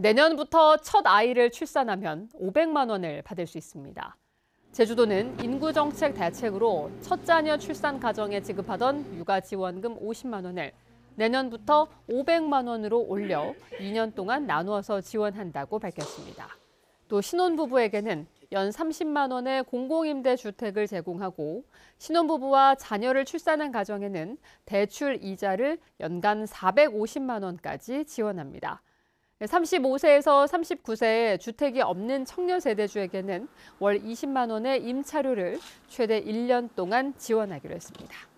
내년부터 첫 아이를 출산하면 500만 원을 받을 수 있습니다. 제주도는 인구정책 대책으로 첫 자녀 출산 가정에 지급하던 육아지원금 50만 원을 내년부터 500만 원으로 올려 2년 동안 나누어서 지원한다고 밝혔습니다. 또 신혼부부에게는 연 30만 원의 공공임대 주택을 제공하고 신혼부부와 자녀를 출산한 가정에는 대출 이자를 연간 450만 원까지 지원합니다. 3 5 세에서 3 9 세에 주택이 없는 청년 세대주에게는 월 20만 원의 임차료를 최대 1년 동안 지원하기로 했습니다.